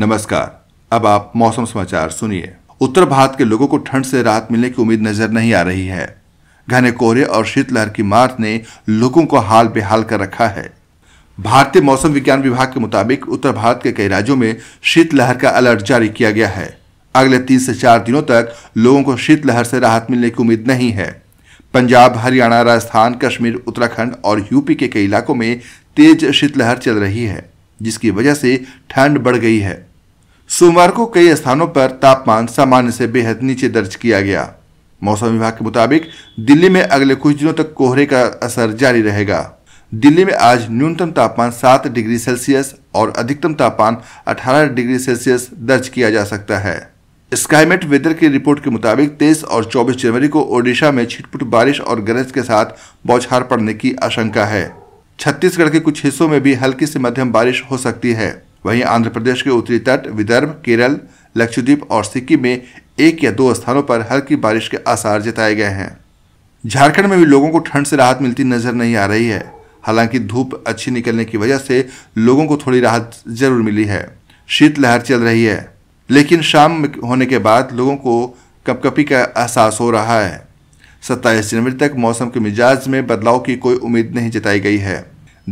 नमस्कार अब आप मौसम समाचार सुनिए उत्तर भारत के लोगों को ठंड से राहत मिलने की उम्मीद नजर नहीं आ रही है घने कोहरे और शीतलहर की मार ने लोगों को हाल बेहाल कर रखा है भारतीय मौसम विज्ञान विभाग के मुताबिक उत्तर भारत के कई राज्यों में शीतलहर का अलर्ट जारी किया गया है अगले तीन से चार दिनों तक लोगों को शीतलहर से राहत मिलने की उम्मीद नहीं है पंजाब हरियाणा राजस्थान कश्मीर उत्तराखंड और यूपी के कई इलाकों में तेज शीतलहर चल रही है जिसकी वजह से ठंड बढ़ गई है सोमवार को कई स्थानों पर तापमान सामान्य से बेहद नीचे दर्ज किया गया मौसम विभाग के मुताबिक दिल्ली में अगले कुछ दिनों तक कोहरे का असर जारी रहेगा दिल्ली में आज न्यूनतम तापमान 7 डिग्री सेल्सियस और अधिकतम तापमान 18 डिग्री सेल्सियस दर्ज किया जा सकता है स्काईमेट वेदर की रिपोर्ट के मुताबिक 23 और 24 जनवरी को ओडिशा में छिटपुट बारिश और गरज के साथ बौछार पड़ने की आशंका है छत्तीसगढ़ के कुछ हिस्सों में भी हल्की से मध्यम बारिश हो सकती है वहीं आंध्र प्रदेश के उत्तरी तट विदर्भ केरल लक्षद्वीप और सिक्किम में एक या दो स्थानों पर हल्की बारिश के आसार जताए गए हैं झारखंड में भी लोगों को ठंड से राहत मिलती नजर नहीं आ रही है हालांकि धूप अच्छी निकलने की वजह से लोगों को थोड़ी राहत जरूर मिली है शीतलहर चल रही है लेकिन शाम होने के बाद लोगों को कपकपी का एहसास हो रहा है सत्ताईस जनवरी तक मौसम के मिजाज में बदलाव की कोई उम्मीद नहीं जताई गई है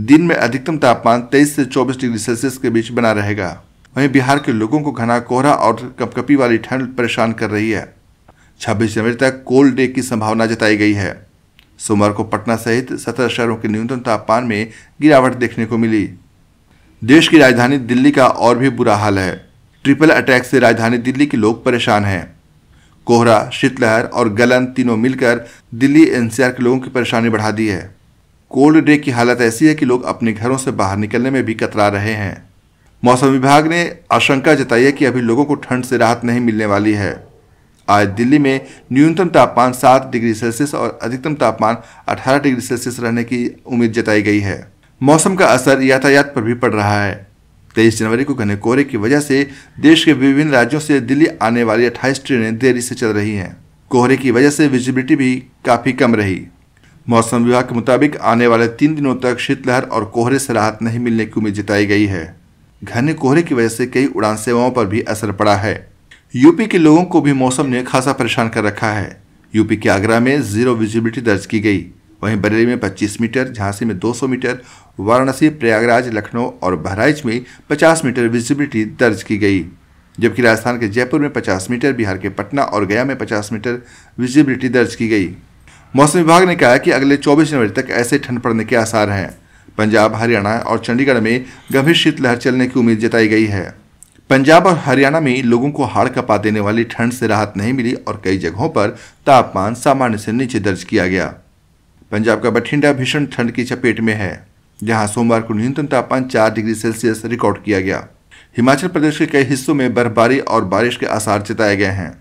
दिन में अधिकतम तापमान 23 से 24 डिग्री सेल्सियस के बीच बना रहेगा वहीं बिहार के लोगों को घना कोहरा और कपकपी वाली ठंड परेशान कर रही है 26 जनवरी तक कोल्ड डे की संभावना जताई गई है सोमवार को पटना सहित सत्रह शहरों के न्यूनतम तापमान में गिरावट देखने को मिली देश की राजधानी दिल्ली का और भी बुरा हाल है ट्रिपल अटैक से राजधानी दिल्ली के लोग परेशान हैं कोहरा शीतलहर और गलन तीनों मिलकर दिल्ली एनसीआर के लोगों की परेशानी बढ़ा दी है कोल्ड डे की हालत ऐसी है कि लोग अपने घरों से बाहर निकलने में भी कतरा रहे हैं मौसम विभाग ने आशंका जताई है कि अभी लोगों को ठंड से राहत नहीं मिलने वाली है आज दिल्ली में न्यूनतम तापमान सात डिग्री सेल्सियस और अधिकतम तापमान अठारह डिग्री सेल्सियस रहने की उम्मीद जताई गई है मौसम का असर यातायात पर भी पड़ रहा है तेईस जनवरी को घने कोहरे की वजह से देश के विभिन्न राज्यों से दिल्ली आने वाली अट्ठाईस ट्रेनें देरी से चल रही हैं कोहरे की वजह से विजिबिलिटी भी काफ़ी कम रही मौसम विभाग के मुताबिक आने वाले तीन दिनों तक शीतलहर और कोहरे से राहत नहीं मिलने की उम्मीद जताई गई है घने कोहरे की वजह से कई उड़ान सेवाओं पर भी असर पड़ा है यूपी के लोगों को भी मौसम ने खासा परेशान कर रखा है यूपी के आगरा में जीरो विजिबिलिटी दर्ज की गई वहीं बरेली में 25 मीटर झांसी में 200 मीटर वाराणसी प्रयागराज लखनऊ और बहराइच में 50 मीटर विजिबिलिटी दर्ज की गई जबकि राजस्थान के जयपुर में 50 मीटर बिहार के पटना और गया में 50 मीटर विजिबिलिटी दर्ज की गई मौसम विभाग ने कहा कि अगले 24 जनवरी तक ऐसे ठंड पड़ने के आसार हैं पंजाब हरियाणा और चंडीगढ़ में गंभीर शीतलहर चलने की उम्मीद जताई गई है पंजाब और हरियाणा में लोगों को हाड़ कपा देने वाली ठंड से राहत नहीं मिली और कई जगहों पर तापमान सामान्य से नीचे दर्ज किया गया पंजाब का बठिंडा भीषण ठंड की चपेट में है जहां सोमवार को न्यूनतम तापमान चार डिग्री सेल्सियस रिकॉर्ड किया गया हिमाचल प्रदेश के कई हिस्सों में बर्फबारी और बारिश के आसार जताए गए हैं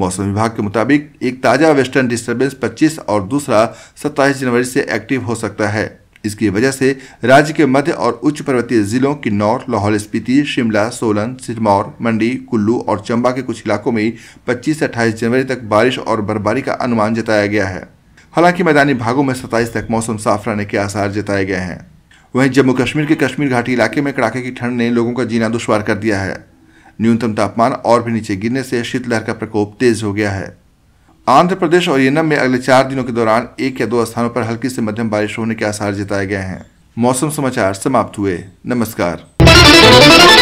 मौसम विभाग के मुताबिक एक ताज़ा वेस्टर्न डिस्टर्बेंस 25 और दूसरा 27 जनवरी से एक्टिव हो सकता है इसकी वजह से राज्य के मध्य और उच्च पर्वतीय जिलों किन्नौर लाहौल स्पीति शिमला सोलन सिरमौर मंडी कुल्लू और चंबा के कुछ इलाकों में 25 से अट्ठाईस जनवरी तक बारिश और बर्फबारी का अनुमान जताया गया है हालांकि मैदानी भागों में सत्ताईस तक मौसम साफ रहने के आसार जताए गए हैं वहीं जम्मू कश्मीर के कश्मीर घाटी इलाके में कड़ाके की ठंड ने लोगों का जीना दुश्वार कर दिया है न्यूनतम तापमान और भी नीचे गिरने से शीतलहर का प्रकोप तेज हो गया है आंध्र प्रदेश और येनम में अगले चार दिनों के दौरान एक या दो स्थानों पर हल्की से मध्यम बारिश होने के आसार जताए गए हैं मौसम समाचार समाप्त हुए नमस्कार